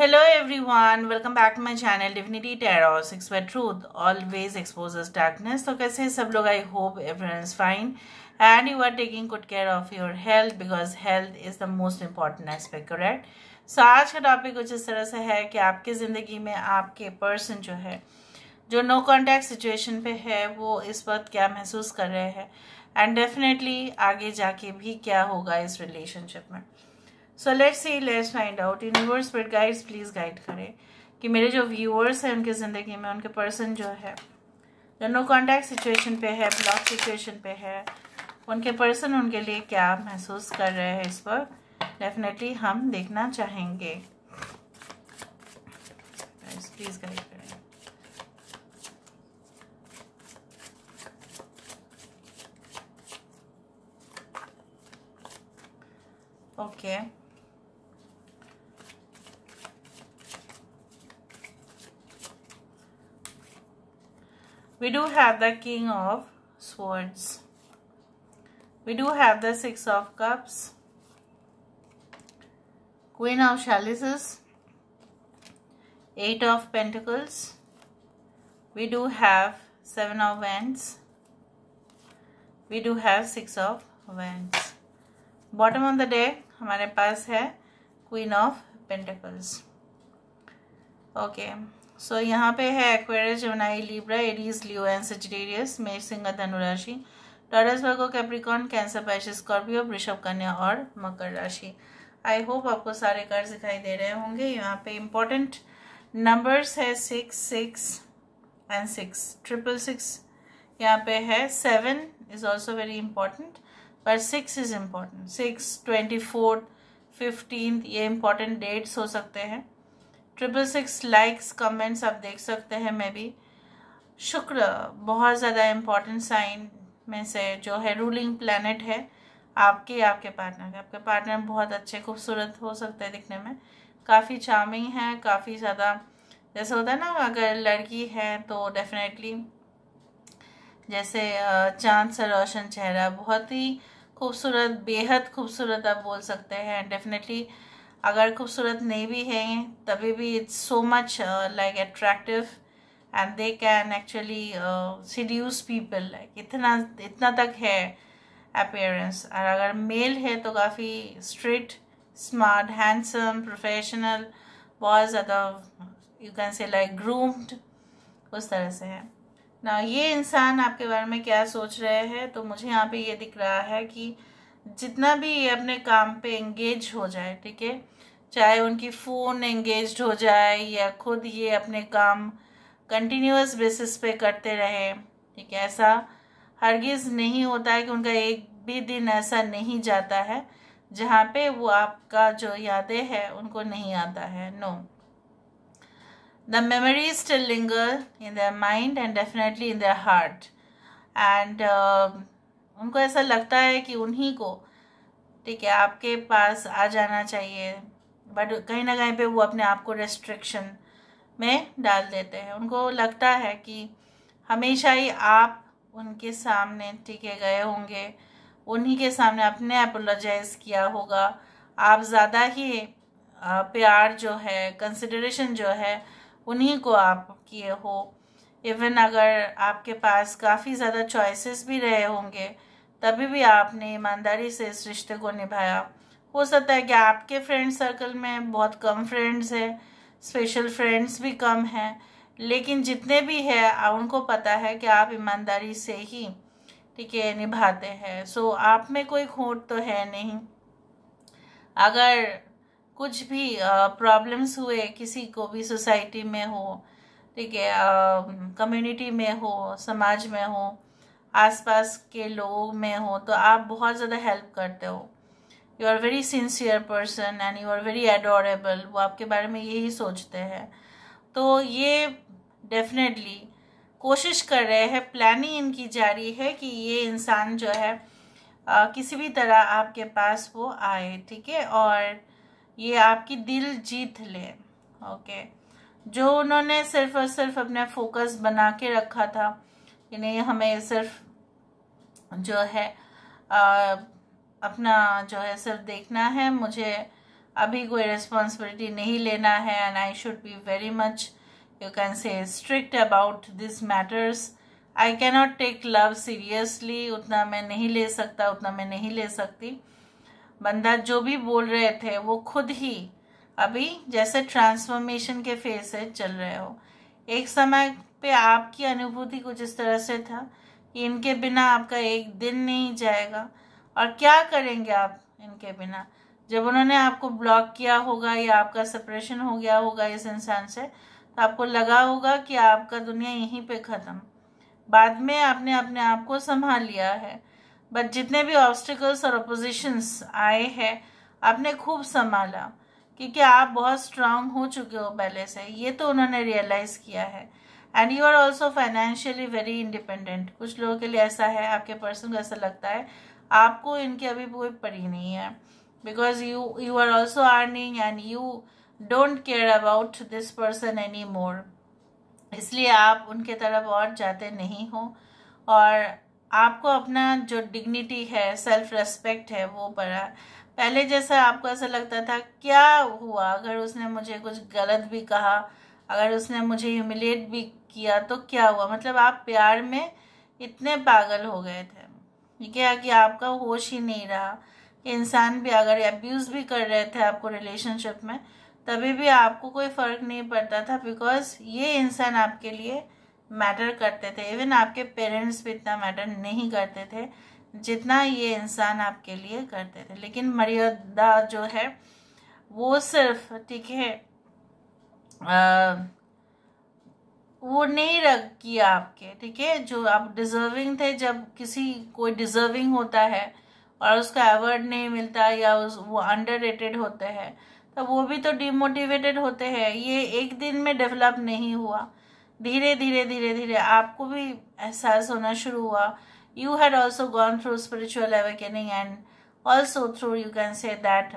Hello every one welcome back to my channel divinity tarots expert truth always expose darkness तो कैसे सब लोग I hope everyone is fine and you are taking good care of your health because health is the most important aspect correct so आज का topic कुछ इस तरह से है कि आपकी ज़िंदगी में आपके पर्सन जो है जो नो कॉन्टैक्ट सिचुएशन पे है वो इस वक्त क्या महसूस कर रहे हैं एंड डेफिनेटली आगे जाके भी क्या होगा इस रिलेशनशिप में so let's see let's find out universe with guides please guide करें कि मेरे जो व्यूअर्स हैं उनकी ज़िंदगी में उनके पर्सन जो है जो नो कॉन्टैक्ट सिचुएशन पे है ब्लॉक सिचुएशन पे है उनके पर्सन उनके लिए क्या महसूस कर रहे हैं इस पर डेफिनेटली हम देखना चाहेंगे प्लीज़ गाइड करें Okay. we do have the king of swords we do have the six of cups queen of chalices eight of pentacles we do have seven of wands we do have six of wands bottom of the deck हमारे पास है queen of pentacles okay so so, यहाँ पे है Aquarius Gemini Libra Aries Leo and Sagittarius मेष सिंह धनुराशि Taurus Virgo Capricorn cancer Pisces Scorpio वृषभ कन्या और मकर राशि आई होप आपको सारे कार्ड दिखाई दे रहे होंगे यहाँ पे इम्पोर्टेंट नंबर्स है six six and six triple six यहाँ पे है seven is also very important पर six is important six twenty fourth fifteen ये इम्पोर्टेंट डेट्स हो सकते हैं ट्रिपल सिक्स लाइक्स कमेंट्स आप देख सकते हैं मैं भी शुक्र बहुत ज़्यादा इम्पॉर्टेंट साइन में से जो है रूलिंग प्लानट है आपके आपके पार्टनर के आपके पार्टनर बहुत अच्छे खूबसूरत हो सकते हैं दिखने में काफ़ी चार्मिंग है काफ़ी ज़्यादा जैसे होता है ना अगर लड़की है तो डेफिनेटली जैसे चांद से रोशन चेहरा बहुत ही खूबसूरत बेहद खूबसूरत आप बोल सकते हैं डेफिनेटली अगर खूबसूरत नहीं भी है तभी भी it's so much like attractive and they can actually seduce people like इतना इतना तक है अपेयरेंस और अगर मेल है तो काफ़ी स्ट्रिट स्मार्ट हैंडसम प्रोफेशनल बहुत ज़्यादा you can say like groomed उस तरह से है ना ये इंसान आपके बारे में क्या सोच रहे हैं तो मुझे यहाँ पे ये दिख रहा है कि जितना भी ये अपने काम पे एंगेज हो जाए ठीक है चाहे उनकी फ़ोन एंगेज हो जाए या खुद ये अपने काम कंटिन्यूस बेसिस पे करते रहें ठीक है ऐसा हरगिज़ नहीं होता है कि उनका एक भी दिन ऐसा नहीं जाता है जहाँ पे वो आपका जो यादें है उनको नहीं आता है no the memory still linger in the mind and definitely in their heart and उनको ऐसा लगता है कि उन्हीं को ठीक है आपके पास आ जाना चाहिए बट कहीं ना कहीं पे वो अपने आप को रेस्ट्रिक्शन में डाल देते हैं उनको लगता है कि हमेशा ही आप उनके सामने टिके गए होंगे उन्हीं के सामने आपने अपोलोजाइज किया होगा आप ज़्यादा ही प्यार जो है कंसिडरेशन जो है उन्हीं को आप किए हो इवन अगर आपके पास काफ़ी ज़्यादा चॉइसेस भी रहे होंगे तभी भी आपने ईमानदारी से इस रिश्ते को निभाया हो सकता है कि आपके फ्रेंड सर्कल में बहुत कम फ्रेंड्स हैं स्पेशल फ्रेंड्स भी कम हैं लेकिन जितने भी है उनको पता है कि आप ईमानदारी से ही ठीक है निभाते हैं सो आप में कोई खोट तो है नहीं अगर कुछ भी प्रॉब्लम्स हुए किसी को भी सोसाइटी में हो ठीक है कम्युनिटी में हो समाज में हो आसपास के लोगों में हो तो आप बहुत ज़्यादा हेल्प करते हो you are very sincere person and you are very adorable वो आपके बारे में यही सोचते हैं तो ये डेफिनेटली कोशिश कर रहे हैं प्लानिंग इनकी जारी है कि ये इंसान जो है आ, किसी भी तरह आपके पास वो आए ठीक है और ये आपकी दिल जीत ले ओके जो उन्होंने सिर्फ और सिर्फ अपना फोकस बना के रखा था कि नहीं हमें सिर्फ जो है आ, अपना जो है सिर्फ देखना है मुझे अभी कोई रिस्पॉन्सिबिलिटी नहीं लेना है and I should be very much you can say strict about this matters I cannot take love seriously उतना मैं नहीं ले सकता उतना मैं नहीं ले सकती बंदा जो भी बोल रहे थे वो खुद ही अभी जैसे ट्रांसफॉर्मेशन के फेज से चल रहे हो एक समय पे आपकी अनुभूति कुछ इस तरह से था कि इनके बिना आपका एक दिन नहीं जाएगा और क्या करेंगे आप इनके बिना जब उन्होंने आपको ब्लॉक किया होगा या आपका सेपरेशन हो गया होगा इस इंसान से तो आपको लगा होगा कि आपका दुनिया यहीं पे ख़त्म बाद में आपने अपने आप को संभाल लिया है बट जितने भी ऑब्स्टिकल्स और अपोजिशंस आए हैं आपने खूब संभाला क्योंकि आप बहुत स्ट्रांग हो चुके हो पहले से ये तो उन्होंने रियलाइज़ किया है and you are also financially very independent कुछ लोगों के लिए ऐसा है आपके पर्सन को ऐसा लगता है आपको इनकी अभी कोई पड़ी नहीं है because you you are also earning and you don't care about this person any more इसलिए आप उनके तरफ और जाते नहीं हो और आपको अपना जो डिग्निटी है सेल्फ रेस्पेक्ट है वो बड़ा पहले जैसा आपको ऐसा लगता था क्या हुआ अगर उसने मुझे कुछ गलत भी कहा अगर उसने मुझे ह्यूमिलेट भी किया तो क्या हुआ मतलब आप प्यार में इतने पागल हो गए थे क्या कि आपका होश ही नहीं रहा इंसान भी अगर अब्यूज़ भी कर रहे थे आपको रिलेशनशिप में तभी भी आपको कोई फ़र्क नहीं पड़ता था बिकॉज ये इंसान आपके लिए मैटर करते थे इवन आपके पेरेंट्स भी इतना मैटर नहीं करते थे जितना ये इंसान आपके लिए करते थे लेकिन मर्यादा जो है वो सिर्फ ठीक है वो नहीं रख किया आपके ठीक है जो आप डिजर्विंग थे जब किसी कोई डिजर्विंग होता है और उसका अवार्ड नहीं मिलता या उस वो अंडर रेटेड होते हैं तब वो भी तो डिमोटिवेटेड होते हैं ये एक दिन में डेवलप नहीं हुआ धीरे धीरे धीरे धीरे आपको भी एहसास होना शुरू हुआ you had also gone through spiritual awakening and also through you can say that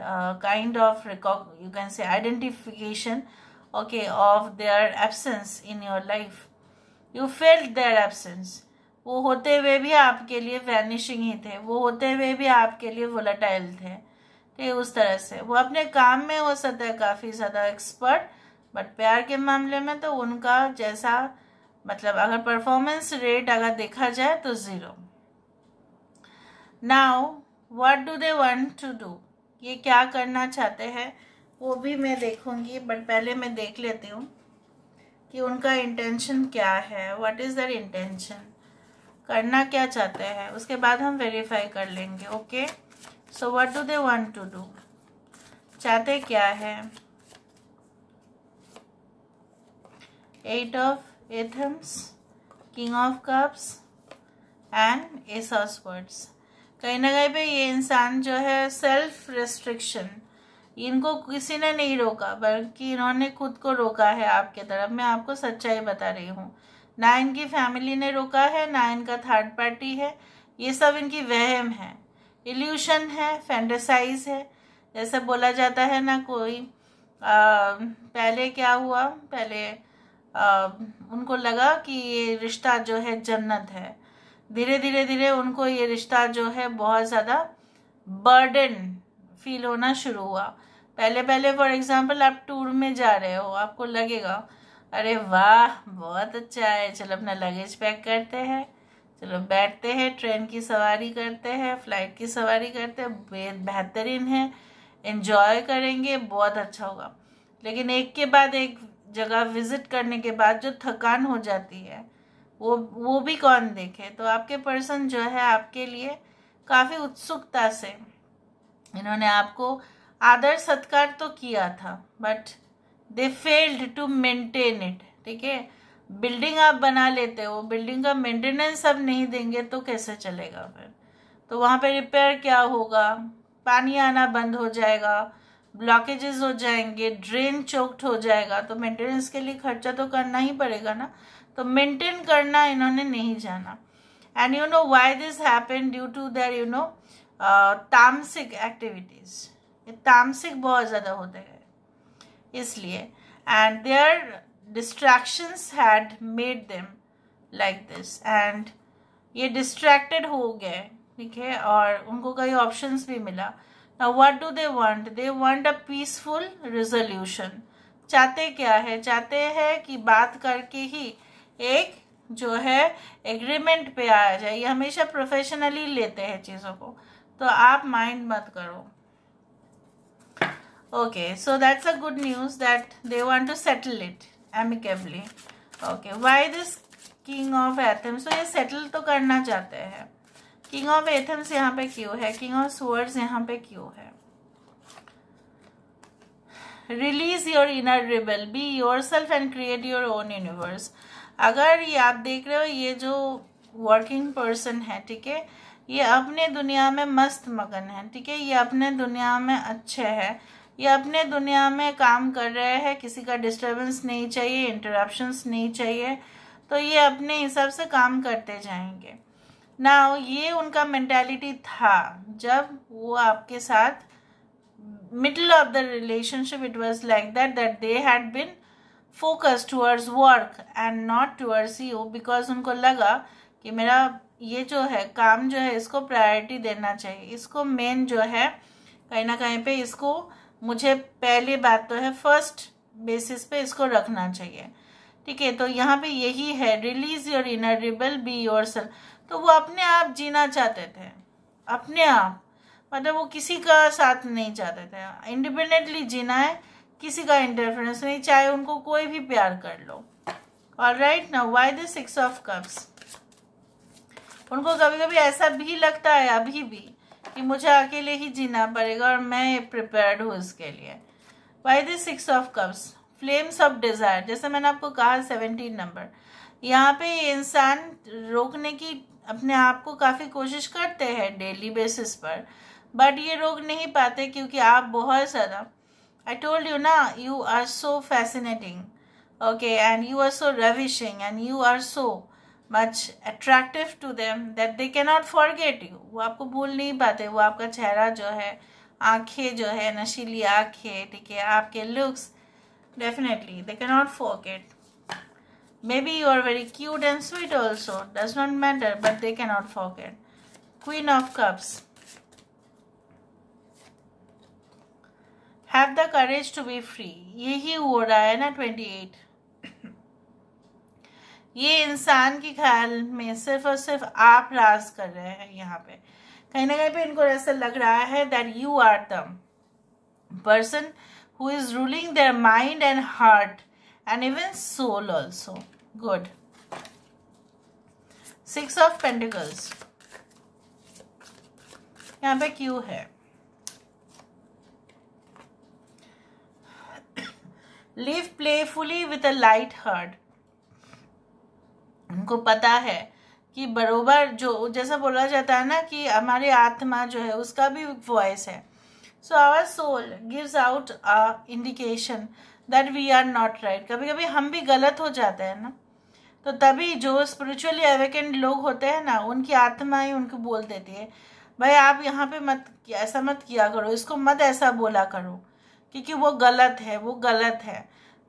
kind of recog you can say identification okay of their absence in your life you felt their absence वो होते हुए भी आपके लिए vanishing ही थे वो होते हुए भी आपके लिए वोलाटाइल थे ठीक उस तरह से वो अपने काम में हो सकता है काफ़ी ज़्यादा एक्सपर्ट बट प्यार के मामले में तो उनका जैसा मतलब अगर परफॉर्मेंस रेट अगर देखा जाए तो zero now what do they want to do ये क्या करना चाहते हैं वो भी मैं देखूँगी बट पहले मैं देख लेती हूँ कि उनका इंटेंशन क्या है व्हाट इज़ दर इंटेंशन करना क्या चाहते हैं उसके बाद हम वेरीफाई कर लेंगे okay so what do they want to do चाहते क्या है eight of athames king of cups and ace of swords कहीं ना कहीं पे ये इंसान जो है सेल्फ रिस्ट्रिक्शन इनको किसी ने नहीं रोका बल्कि इन्होंने खुद को रोका है आपके तरफ मैं आपको सच्चाई बता रही हूँ ना इनकी फैमिली ने रोका है ना इनका थर्ड पार्टी है ये सब इनकी वहम है इल्यूशन है फैंटेसाइज है जैसे बोला जाता है ना कोई आ, पहले क्या हुआ पहले आ, उनको लगा कि ये रिश्ता जो है जन्नत है धीरे धीरे धीरे उनको ये रिश्ता जो है बहुत ज़्यादा बर्डन फील होना शुरू हुआ पहले पहले फॉर एग्जाम्पल आप टूर में जा रहे हो आपको लगेगा अरे वाह बहुत अच्छा है चलो अपना लगेज पैक करते हैं चलो बैठते हैं ट्रेन की सवारी करते हैं फ्लाइट की सवारी करते हैं बेहतरीन है इन्जॉय करेंगे बहुत अच्छा होगा लेकिन एक के बाद एक जगह विजिट करने के बाद जो थकान हो जाती है वो वो भी कौन देखे तो आपके पर्सन जो है आपके लिए काफ़ी उत्सुकता से इन्होंने आपको आदर सत्कार तो किया था but they failed to maintain it ठीक है बिल्डिंग आप बना लेते हो बिल्डिंग का मेंटेनेंस अब नहीं देंगे तो कैसे चलेगा फिर तो वहाँ पे रिपेयर क्या होगा पानी आना बंद हो जाएगा ब्लॉकेजेस हो जाएंगे ड्रेन चोक्ड हो जाएगा तो मेंटेनेंस के लिए खर्चा तो करना ही पड़ेगा ना तो मेंटेन करना इन्होंने नहीं जाना and you know why this happen due to their you know तामसिक एक्टिविटीज़ ये तामसिक बहुत ज़्यादा होते गए इसलिए and their distractions had made them like this and ये डिस्ट्रैक्टेड हो गए ठीक है और उनको कई ऑप्शंस भी मिला ना what do they want they want a peaceful resolution चाहते क्या है चाहते हैं कि बात करके ही एक जो है एग्रीमेंट पे आया जाए ये हमेशा प्रोफेशनली लेते हैं चीज़ों को तो आप माइंड मत करो Okay, so that's a good news that they want to settle it amicably. Okay, why this king of athames तो ये सेटल तो करना चाहते हैं किंग ऑफ एथम्स यहाँ पे क्यों है किंग ऑफ स्वर्ड्स यहाँ पे क्यों है release your inner rebel be yourself and create your own universe अगर ये आप देख रहे हो ये जो वर्किंग पर्सन है ठीक है ये अपने दुनिया में मस्त मगन है ठीक है ये अपने दुनिया में अच्छे है ये अपने दुनिया में काम कर रहे हैं किसी का डिस्टरबेंस नहीं चाहिए इंटरप्शंस नहीं चाहिए तो ये अपने हिसाब से काम करते जाएंगे ना ये उनका मेंटेलिटी था जब वो आपके साथ middle of the relationship it was like that that they had been focus towards work and not towards you because उनको लगा कि मेरा ये जो है काम जो है इसको प्रायोरिटी देना चाहिए इसको मेन जो है कहीं ना कहीं पे इसको मुझे पहली बात तो है फर्स्ट बेसिस पे इसको रखना चाहिए ठीक है तो यहाँ पे यही है release your inner rebel be your तो वो अपने आप जीना चाहते थे अपने आप मतलब वो किसी का साथ नहीं चाहते थे इंडिपेंडेंटली जीना है किसी का इंटरफेरेंस नहीं चाहे उनको कोई भी प्यार कर लो ऑल राइट ना why the six of cups उनको कभी कभी ऐसा भी लगता है अभी भी कि मुझे अकेले ही जीना पड़ेगा और मैं प्रिपेयर्ड हूँ इसके लिए why the six of cups flames of desire जैसे मैंने आपको कहा सेवनटीन नंबर यहाँ पे इंसान रोकने की अपने आप को काफ़ी कोशिश करते हैं डेली बेसिस पर बट ये रोक नहीं पाते क्योंकि आप बहुत ज़्यादा आई टोल्ड यू ना you are so fascinating okay and you are so ravishing and you are so much attractive to them that they they not forget you वो आपको भूल नहीं पाते वो आपका चेहरा जो है आंखें जो है नशीली आंखें ठीक है आपके looks definitely they cannot forget maybe you are very cute and sweet also does not matter but they cannot forget queen of cups have the courage to be free यही हो रहा है ना ट्वेंटी एट ये इंसान के ख्याल में सिर्फ और सिर्फ आप राज कर रहे हैं यहाँ पे कहीं ना कहीं पे इनको ऐसा लग रहा है that you are the person who is ruling their mind and heart and even soul also good six of pentacles यहाँ पे क्यू है live playfully with a light heart उनको पता है कि बरोबर जो जैसा बोला जाता है ना कि हमारी आत्मा जो है उसका भी वॉइस है so our soul gives out a indication that we are not right कभी कभी हम भी गलत हो जाते हैं ना तो तभी जो स्पिरिचुअली अवेकेंड लोग होते हैं ना उनकी आत्मा ही उनको बोल देती है भाई आप यहाँ पे मत ऐसा मत किया करो इसको मत ऐसा बोला करो क्योंकि वो गलत है वो गलत है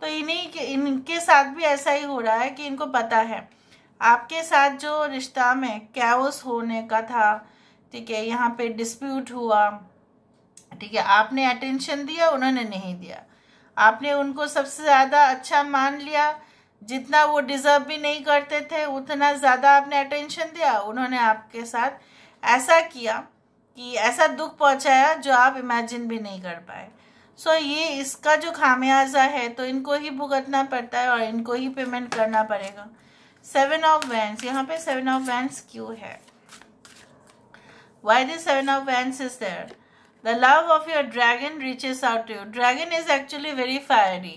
तो इन्हीं के इनके साथ भी ऐसा ही हो रहा है कि इनको पता है आपके साथ जो रिश्ता में कैस होने का था ठीक है यहाँ पे डिस्प्यूट हुआ ठीक है आपने अटेंशन दिया उन्होंने नहीं दिया आपने उनको सबसे ज़्यादा अच्छा मान लिया जितना वो डिज़र्व भी नहीं करते थे उतना ज़्यादा आपने अटेंशन दिया उन्होंने आपके साथ ऐसा किया कि ऐसा दुख पहुंचाया जो आप इमेजिन भी नहीं कर पाए सो so, ये इसका जो खामियाजा है तो इनको ही भुगतना पड़ता है और इनको ही पेमेंट करना पड़ेगा सेवन ऑफ वैंस यहाँ पे सेवन ऑफ वैंस क्यों है why this seven of wands is there the love of your dragon reaches out you dragon is actually very fiery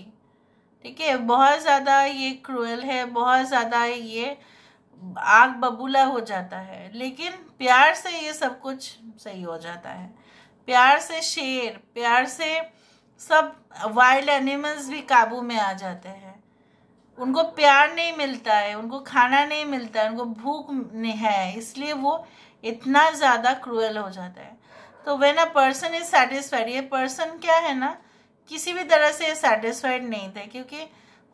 ठीक है बहुत ज़्यादा ये क्रूअल है बहुत ज़्यादा ये आग बबूला हो जाता है लेकिन प्यार से ये सब कुछ सही हो जाता है प्यार से शेर प्यार से सब वाइल्ड एनिमल्स भी काबू में आ जाते हैं उनको प्यार नहीं मिलता है उनको खाना नहीं मिलता है उनको भूख है इसलिए वो इतना ज़्यादा क्रूअल हो जाता है तो when a person is satisfied ये पर्सन क्या है ना किसी भी तरह से सेटिस्फाइड नहीं थे क्योंकि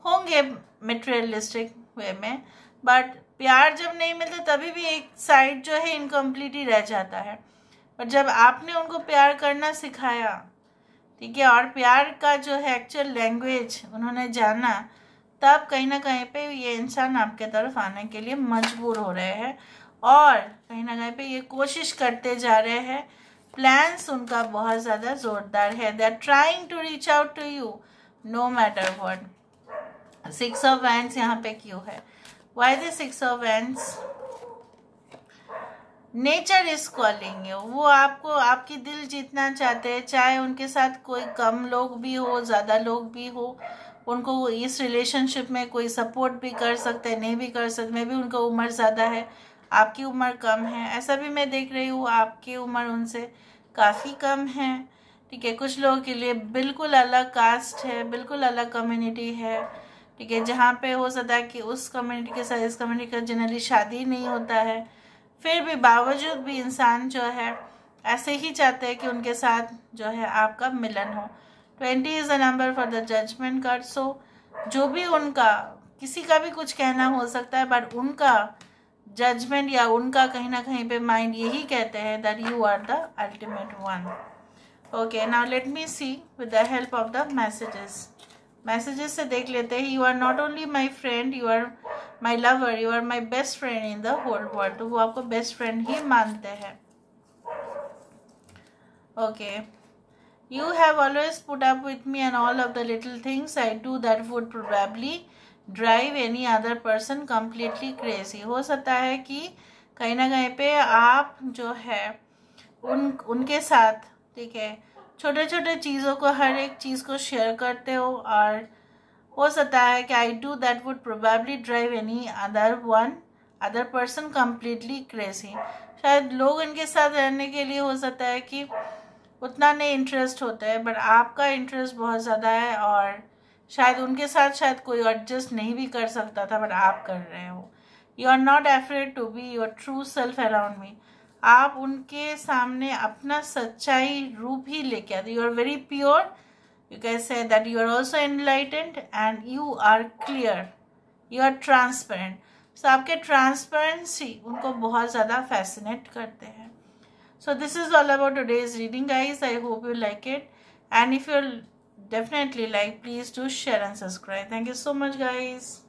होंगे मेटेरियलिस्टिक वे में बट प्यार जब नहीं मिलता तभी भी एक साइड जो है इनकम्प्लीट ही रह जाता है और जब आपने उनको प्यार करना सिखाया ठीक है और प्यार का जो है एक्चुअल लैंग्वेज उन्होंने जाना तब कहीं ना कहीं पे ये इंसान आपके तरफ आने के लिए मजबूर हो रहे हैं और कहीं ना कहीं पे ये कोशिश करते जा रहे हैं प्लान्स उनका बहुत ज़्यादा ज़ोरदार है they are trying to reach out to you no matter word six of wands यहाँ पे क्यों है why the six of wands nature is calling you वो आपको आपकी दिल जीतना चाहते हैं चाहे उनके साथ कोई कम लोग भी हो ज़्यादा लोग भी हो उनको इस रिलेशनशिप में कोई सपोर्ट भी कर सकते हैं नहीं भी कर सकते मे भी उनका उम्र ज़्यादा है आपकी उम्र कम है ऐसा भी मैं देख रही हूँ आपकी उम्र उनसे काफ़ी कम है ठीक है कुछ लोगों के लिए बिल्कुल अलग कास्ट है बिल्कुल अलग कम्युनिटी है ठीक है जहाँ पे हो सकता है कि उस कम्युनिटी के साथ इस कम्युनिटी का जनरली शादी नहीं होता है फिर भी बावजूद भी इंसान जो है ऐसे ही चाहते हैं कि उनके साथ जो है आपका मिलन हो twenty is the number for the judgement card so जो भी उनका किसी का भी कुछ कहना हो सकता है बट उनका जजमेंट या उनका कहीं ना कहीं पे माइंड यही कहते हैं that you are the ultimate one okay now let me see with the help of the messages messages से देख लेते हैं you are not only my friend you are my lover you are my best friend in the whole world तो वो आपको best friend ही मानते हैं okay okay. You have always put up with me and all of the little things I do that would probably drive any other person completely crazy हो सकता है कि कहीं ना कहीं पे आप जो है उन उनके साथ ठीक है छोटे छोटे चीज़ों को हर एक चीज़ को शेयर करते हो और हो सकता है कि I do that would probably drive any other one other person completely crazy शायद लोग इनके साथ रहने के लिए हो सकता है कि उतना नहीं इंटरेस्ट होता है बट आपका इंटरेस्ट बहुत ज़्यादा है और शायद उनके साथ शायद कोई एडजस्ट नहीं भी कर सकता था बट आप कर रहे हो you are not afraid to be your true self around me आप उनके सामने अपना सच्चाई रूप ही लेके आते you are very pure you can say that you are also enlightened and you are clear you are transparent so आपके ट्रांसपेरेंसी उनको बहुत ज़्यादा फैसिनेट करते हैं So this is all about today's reading guys. I hope you like it. And if you definitely like, please do share and subscribe. Thank you so much guys.